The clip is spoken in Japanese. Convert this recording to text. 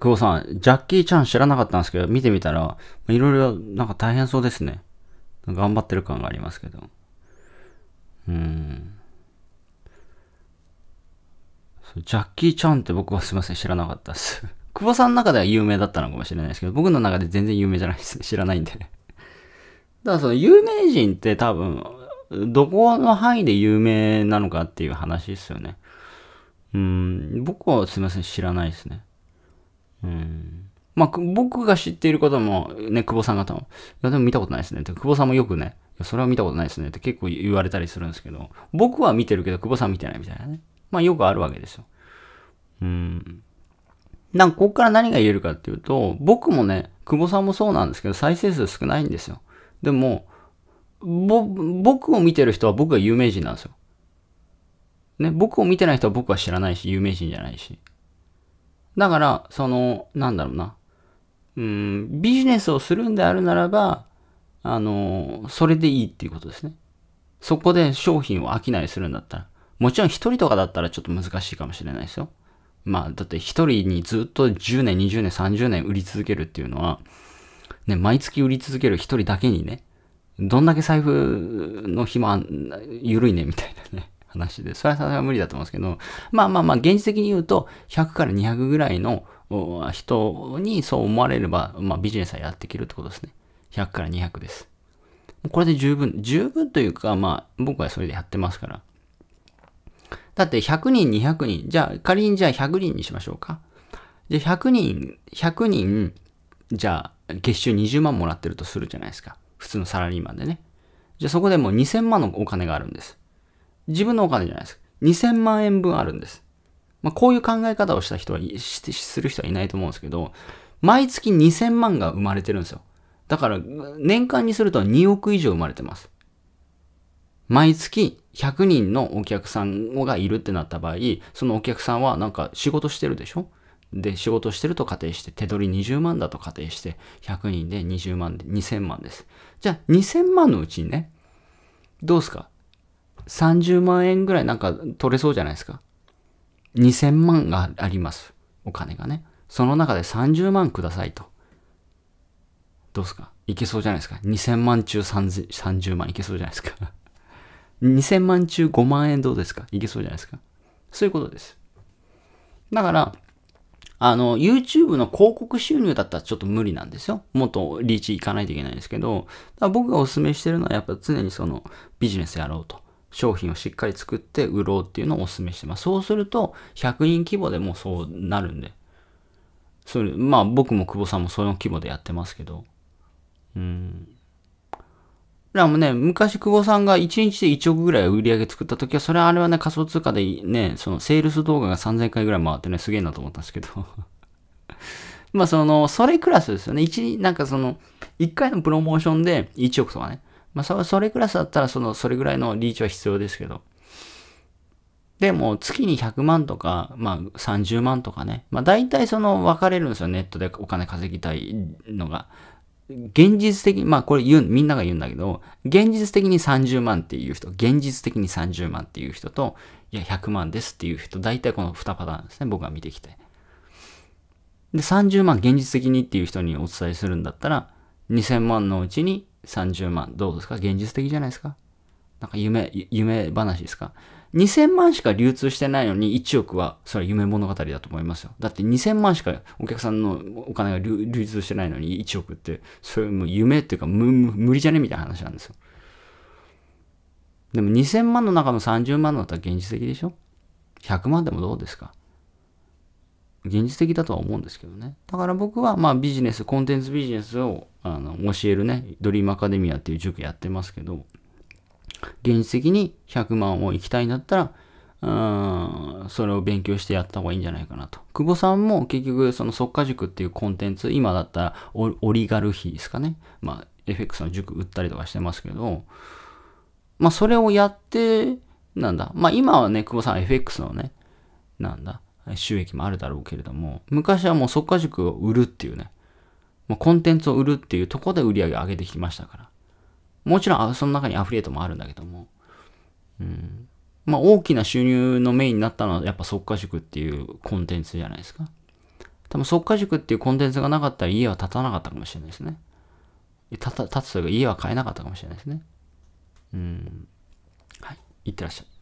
久保さん、ジャッキー・チャン知らなかったんですけど、見てみたら、いろいろなんか大変そうですね。頑張ってる感がありますけど。うん。ジャッキー・チャンって僕はすいません、知らなかったです。久保さんの中では有名だったのかもしれないですけど、僕の中で全然有名じゃないです。知らないんで。だからその有名人って多分、どこの範囲で有名なのかっていう話ですよね。うん、僕はすいません、知らないですね。まあ、僕が知っている方も、ね、久保さん方も、いや、でも見たことないですねって、久保さんもよくね、それは見たことないですねって結構言われたりするんですけど、僕は見てるけど、久保さん見てないみたいなね。まあ、よくあるわけですよ。うん。なんここから何が言えるかっていうと、僕もね、久保さんもそうなんですけど、再生数少ないんですよ。でも、僕を見てる人は僕が有名人なんですよ。ね、僕を見てない人は僕は知らないし、有名人じゃないし。だから、その、なんだろうな。うん、ビジネスをするんであるならば、あの、それでいいっていうことですね。そこで商品を商いするんだったら。もちろん一人とかだったらちょっと難しいかもしれないですよ。まあ、だって一人にずっと10年、20年、30年売り続けるっていうのは、ね、毎月売り続ける一人だけにね、どんだけ財布の暇緩いね、みたいなね。話で、それはそれは無理だと思うんですけど、まあまあまあ、現実的に言うと、100から200ぐらいの人にそう思われれば、まあビジネスはやっていけるってことですね。100から200です。これで十分、十分というか、まあ、僕はそれでやってますから。だって100人、200人、じゃあ、仮にじゃあ100人にしましょうか。で、100人、100人、じゃあ、月収20万もらってるとするじゃないですか。普通のサラリーマンでね。じゃあそこでもう2000万のお金があるんです。自分のお金じゃないです。2000万円分あるんです。まあ、こういう考え方をした人はし、する人はいないと思うんですけど、毎月2000万が生まれてるんですよ。だから、年間にすると2億以上生まれてます。毎月100人のお客さんがいるってなった場合、そのお客さんはなんか仕事してるでしょで、仕事してると仮定して、手取り20万だと仮定して、100人で20万で、2000万です。じゃあ、2000万のうちにね、どうすか30万円ぐらいなんか取れそうじゃないですか。2000万があります。お金がね。その中で30万くださいと。どうすかいけそうじゃないですか。2000万中30万いけそうじゃないですか。2000 万中5万円どうですかいけそうじゃないですか。そういうことです。だから、あの、YouTube の広告収入だったらちょっと無理なんですよ。もっとリーチいかないといけないんですけど、僕がお勧めしてるのはやっぱ常にそのビジネスやろうと。商品をしっかり作って売ろうっていうのをお勧めしてます。そうすると、100人規模でもそうなるんで。それ、まあ僕も久保さんもその規模でやってますけど。うん。でもね、昔久保さんが1日で1億ぐらい売り上げ作った時は、それはあれはね、仮想通貨でね、そのセールス動画が3000回ぐらい回ってね、すげえなと思ったんですけど。まあその、それクラスですよね。1、なんかその、1回のプロモーションで1億とかね。まあ、それクラスだったら、その、それぐらいのリーチは必要ですけど。でも、月に100万とか、まあ、30万とかね。まあ、大体その、分かれるんですよ。ネットでお金稼ぎたいのが。現実的に、まあこれ言う、みんなが言うんだけど、現実的に30万っていう人、現実的に30万っていう人と、いや、100万ですっていう人、大体この2パターンですね、僕が見てきて。で、30万現実的にっていう人にお伝えするんだったら、2000万のうちに30万、どうですか現実的じゃないですかなんか夢、夢話ですか ?2000 万しか流通してないのに1億は、それは夢物語だと思いますよ。だって2000万しかお客さんのお金が流通してないのに1億って、それもう夢っていうか無理じゃねみたいな話なんですよ。でも2000万の中の30万だったら現実的でしょ ?100 万でもどうですか現実的だとは思うんですけどね。だから僕はまあビジネス、コンテンツビジネスをあの教えるね、ドリームアカデミアっていう塾やってますけど、現実的に100万を行きたいんだったら、うんそれを勉強してやった方がいいんじゃないかなと。久保さんも結局その即家塾っていうコンテンツ、今だったらオリガルヒですかね。まあ FX の塾売ったりとかしてますけど、まあそれをやって、なんだ。まあ今はね、久保さん FX のね、なんだ。収益もあるだろうけれども、昔はもう即価塾を売るっていうね、もうコンテンツを売るっていうとこで売り上げ上げてきましたから。もちろんその中にアフリエイトもあるんだけども、うん。まあ大きな収入のメインになったのはやっぱ即価塾っていうコンテンツじゃないですか。多分即価塾っていうコンテンツがなかったら家は建たなかったかもしれないですね。立つというか家は買えなかったかもしれないですね。うん。はい。いってらっしゃい。